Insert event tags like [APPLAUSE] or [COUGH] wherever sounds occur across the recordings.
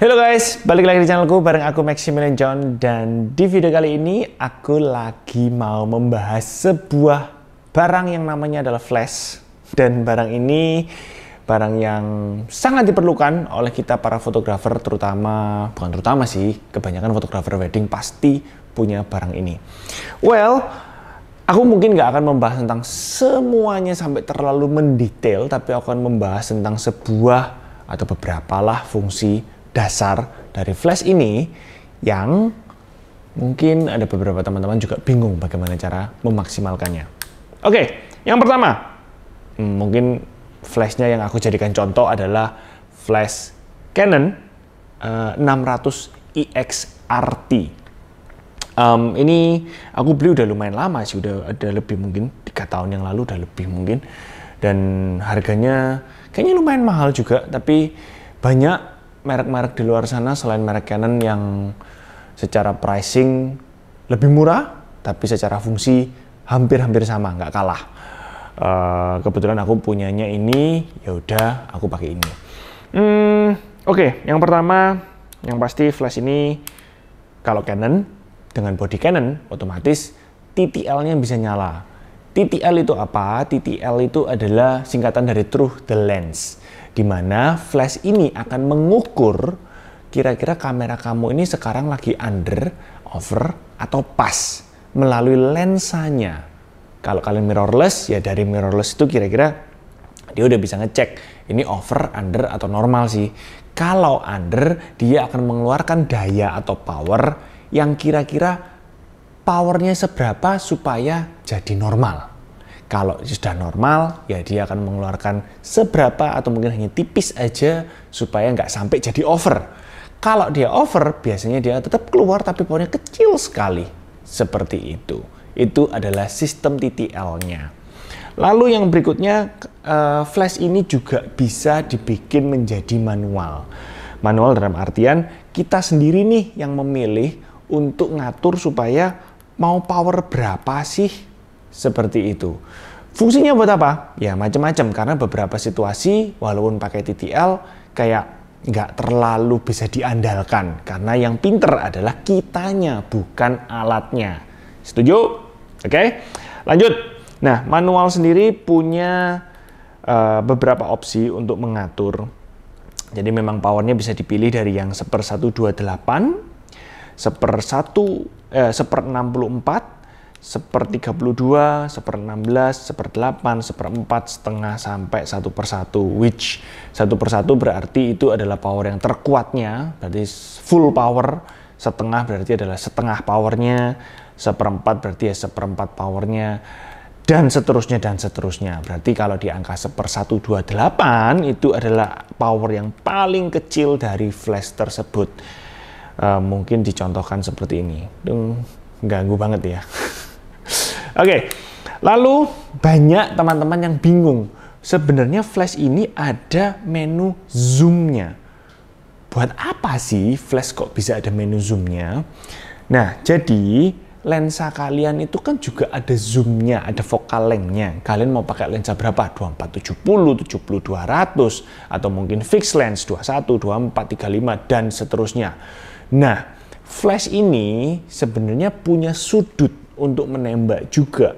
Halo guys, balik lagi di channelku bareng aku Maximilian John dan di video kali ini aku lagi mau membahas sebuah barang yang namanya adalah flash dan barang ini barang yang sangat diperlukan oleh kita para fotografer terutama bukan terutama sih kebanyakan fotografer wedding pasti punya barang ini. Well, Aku mungkin gak akan membahas tentang semuanya sampai terlalu mendetail, tapi aku akan membahas tentang sebuah atau beberapa lah fungsi dasar dari flash ini yang mungkin ada beberapa teman-teman juga bingung bagaimana cara memaksimalkannya. Oke, yang pertama, hmm, mungkin flashnya yang aku jadikan contoh adalah flash Canon uh, 600 EXRT. Um, ini aku beli udah lumayan lama sih, udah ada lebih mungkin tiga tahun yang lalu udah lebih mungkin dan harganya kayaknya lumayan mahal juga, tapi banyak merek-merek di luar sana selain merek Canon yang secara pricing lebih murah, tapi secara fungsi hampir-hampir sama, nggak kalah. Uh, kebetulan aku punyanya ini, ya udah aku pakai ini. Hmm, Oke, okay. yang pertama, yang pasti flash ini kalau Canon dengan body Canon otomatis TTL-nya bisa nyala TTL itu apa? TTL itu adalah singkatan dari Truth the Lens, di mana flash ini akan mengukur kira-kira kamera kamu ini sekarang lagi under, over, atau pas melalui lensanya. Kalau kalian mirrorless, ya dari mirrorless itu kira-kira dia udah bisa ngecek ini over, under, atau normal sih. Kalau under, dia akan mengeluarkan daya atau power yang kira-kira powernya seberapa supaya jadi normal. Kalau sudah normal, ya dia akan mengeluarkan seberapa atau mungkin hanya tipis aja supaya nggak sampai jadi over. Kalau dia over, biasanya dia tetap keluar tapi powernya kecil sekali. Seperti itu. Itu adalah sistem TTL-nya. Lalu yang berikutnya, eh, flash ini juga bisa dibikin menjadi manual. Manual dalam artian kita sendiri nih yang memilih untuk ngatur supaya mau power berapa sih? Seperti itu. Fungsinya buat apa? Ya macam-macam karena beberapa situasi walaupun pakai TTL kayak nggak terlalu bisa diandalkan karena yang pinter adalah kitanya bukan alatnya. Setuju? Oke, okay? lanjut. Nah, manual sendiri punya uh, beberapa opsi untuk mengatur. Jadi memang powernya bisa dipilih dari yang seper dua 128 seper satu eh, seper 64 seper dua, seper enam belas, seper delapan, seper empat setengah sampai satu persatu which satu persatu berarti itu adalah power yang terkuatnya berarti full power setengah berarti adalah setengah powernya seperempat berarti ya seperempat powernya dan seterusnya dan seterusnya. Berarti kalau di angka seper satu dua delapan itu adalah power yang paling kecil dari flash tersebut uh, mungkin dicontohkan seperti ini. Dung, ganggu banget ya. [LAUGHS] Oke, okay. lalu banyak teman-teman yang bingung. Sebenarnya flash ini ada menu zoomnya. Buat apa sih flash kok bisa ada menu zoomnya? Nah, jadi lensa kalian itu kan juga ada zoomnya, ada focal lengthnya. Kalian mau pakai lensa berapa? puluh 70, 200, atau mungkin fixed lens 21, 24, 35, dan seterusnya. Nah, flash ini sebenarnya punya sudut untuk menembak juga.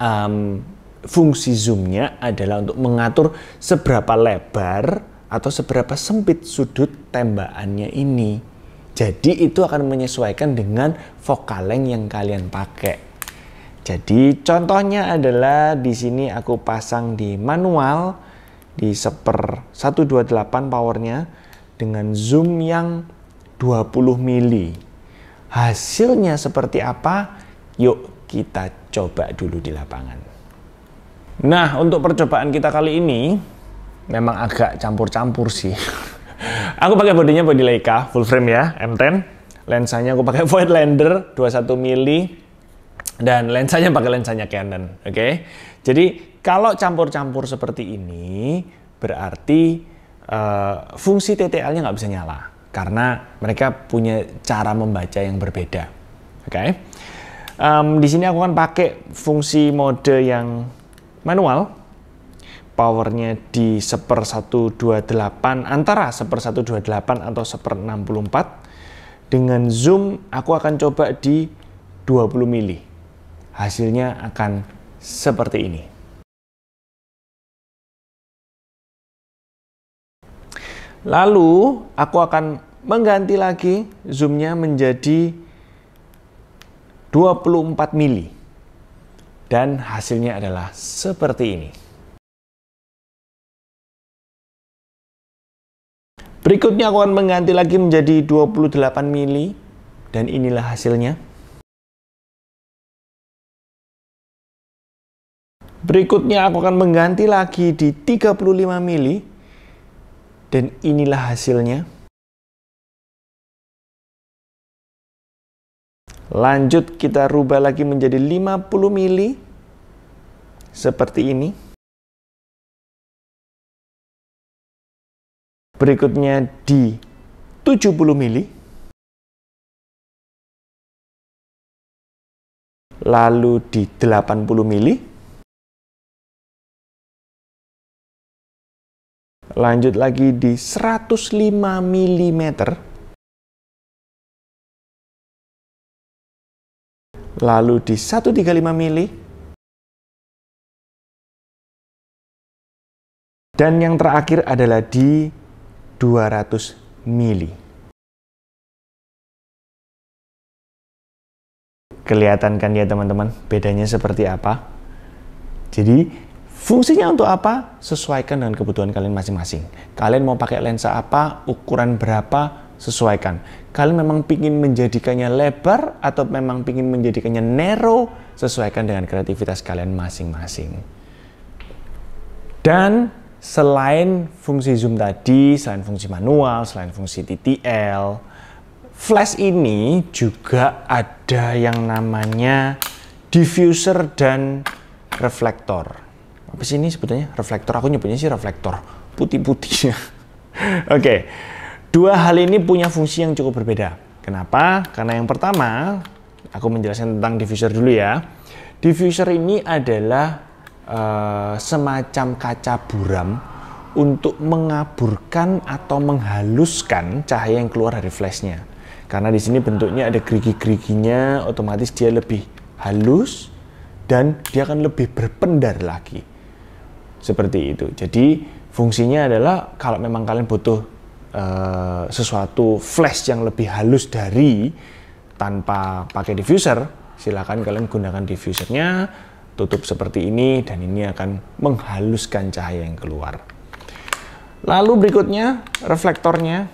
Um, fungsi zoomnya adalah untuk mengatur seberapa lebar atau seberapa sempit sudut tembakannya ini. Jadi itu akan menyesuaikan dengan vokaleng yang kalian pakai. Jadi contohnya adalah di sini aku pasang di manual di seper 128 powernya dengan zoom yang 20 mili. Hasilnya seperti apa? Yuk kita coba dulu di lapangan. Nah untuk percobaan kita kali ini memang agak campur-campur sih. [LAUGHS] Aku pakai bodinya body Leica full frame ya, M10. Lensanya aku pakai Voigtlander 21 mili dan lensanya pakai lensanya Canon, oke? Okay? Jadi kalau campur-campur seperti ini berarti uh, fungsi TTL-nya nggak bisa nyala karena mereka punya cara membaca yang berbeda, oke? Okay? Um, di sini aku kan pakai fungsi mode yang manual powernya di 1 dua 128 antara 1 dua 128 atau 1 puluh 64 dengan zoom aku akan coba di 20 mili hasilnya akan seperti ini lalu aku akan mengganti lagi zoomnya menjadi 24 mili dan hasilnya adalah seperti ini Berikutnya aku akan mengganti lagi menjadi 28 mili dan inilah hasilnya. Berikutnya aku akan mengganti lagi di 35 mili dan inilah hasilnya. Lanjut kita rubah lagi menjadi 50 mili seperti ini. berikutnya di 70 mili, lalu di 80 mili, lanjut lagi di 105 mm, lalu di 135 mili, dan yang terakhir adalah di 200 mili. Kelihatan kan ya teman-teman bedanya seperti apa? Jadi fungsinya untuk apa? Sesuaikan dengan kebutuhan kalian masing-masing. Kalian mau pakai lensa apa, ukuran berapa, sesuaikan. Kalian memang ingin menjadikannya lebar atau memang ingin menjadikannya narrow, sesuaikan dengan kreativitas kalian masing-masing. Dan selain fungsi zoom tadi, selain fungsi manual, selain fungsi TTL, flash ini juga ada yang namanya diffuser dan reflektor. Apa sih ini sebetulnya? Reflektor, aku nyebutnya sih reflektor. Putih-putihnya. [LAUGHS] Oke, okay. dua hal ini punya fungsi yang cukup berbeda. Kenapa? Karena yang pertama, aku menjelaskan tentang diffuser dulu ya. Diffuser ini adalah uh, semacam kaca buram untuk mengaburkan atau menghaluskan cahaya yang keluar dari flashnya. Karena di sini bentuknya ada gerigi-geriginya, otomatis dia lebih halus dan dia akan lebih berpendar lagi. Seperti itu. Jadi fungsinya adalah kalau memang kalian butuh uh, sesuatu flash yang lebih halus dari tanpa pakai diffuser, silakan kalian gunakan diffusernya tutup seperti ini dan ini akan menghaluskan cahaya yang keluar. Lalu berikutnya reflektornya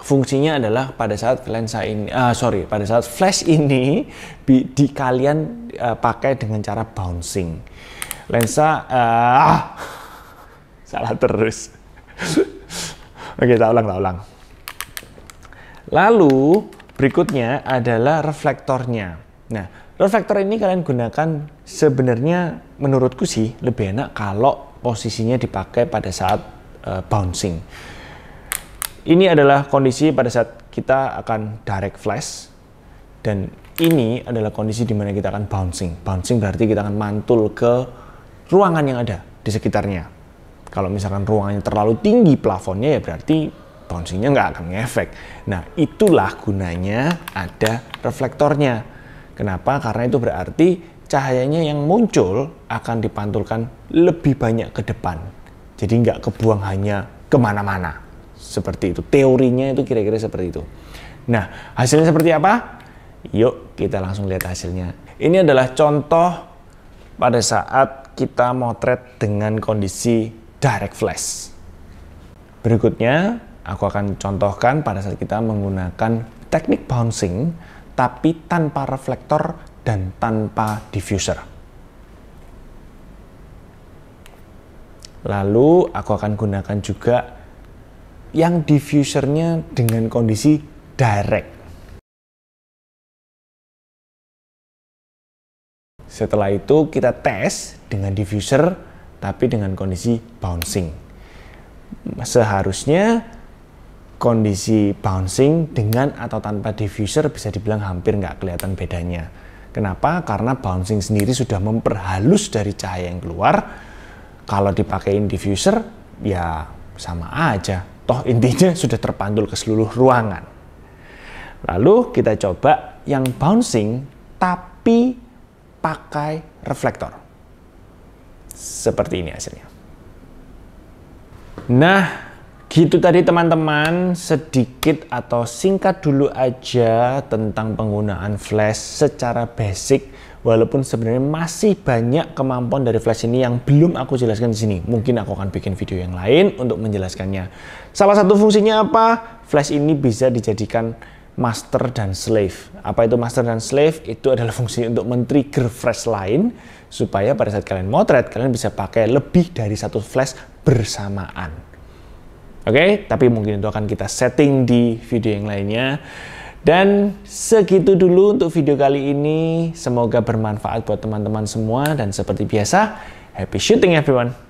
fungsinya adalah pada saat lensa ini uh, sorry pada saat flash ini di, [LAUGHS] di kalian uh, pakai dengan cara bouncing. Lensa uh, [LAUGHS] salah terus. [LAUGHS] Oke, tak ulang, tak ulang. Lalu berikutnya adalah reflektornya. Nah, Load factor ini kalian gunakan sebenarnya menurutku sih lebih enak kalau posisinya dipakai pada saat uh, bouncing. Ini adalah kondisi pada saat kita akan direct flash dan ini adalah kondisi di mana kita akan bouncing. Bouncing berarti kita akan mantul ke ruangan yang ada di sekitarnya. Kalau misalkan ruangannya terlalu tinggi plafonnya ya berarti bouncingnya nggak akan ngefek. Nah itulah gunanya ada reflektornya. Kenapa? Karena itu berarti cahayanya yang muncul akan dipantulkan lebih banyak ke depan. Jadi nggak kebuang hanya kemana-mana. Seperti itu. Teorinya itu kira-kira seperti itu. Nah, hasilnya seperti apa? Yuk kita langsung lihat hasilnya. Ini adalah contoh pada saat kita motret dengan kondisi direct flash. Berikutnya, aku akan contohkan pada saat kita menggunakan teknik bouncing tapi tanpa reflektor dan tanpa diffuser. Lalu aku akan gunakan juga yang diffusernya dengan kondisi direct. Setelah itu kita tes dengan diffuser tapi dengan kondisi bouncing. Seharusnya kondisi bouncing dengan atau tanpa diffuser bisa dibilang hampir nggak kelihatan bedanya. Kenapa? Karena bouncing sendiri sudah memperhalus dari cahaya yang keluar. Kalau dipakein diffuser, ya sama aja. Toh intinya [LAUGHS] sudah terpantul ke seluruh ruangan. Lalu kita coba yang bouncing tapi pakai reflektor. Seperti ini hasilnya. Nah, gitu tadi teman-teman sedikit atau singkat dulu aja tentang penggunaan flash secara basic walaupun sebenarnya masih banyak kemampuan dari flash ini yang belum aku jelaskan di sini mungkin aku akan bikin video yang lain untuk menjelaskannya salah satu fungsinya apa flash ini bisa dijadikan master dan slave apa itu master dan slave itu adalah fungsi untuk men-trigger flash lain supaya pada saat kalian motret kalian bisa pakai lebih dari satu flash bersamaan Oke, okay? tapi mungkin itu akan kita setting di video yang lainnya. Dan segitu dulu untuk video kali ini. Semoga bermanfaat buat teman-teman semua dan seperti biasa, happy shooting everyone.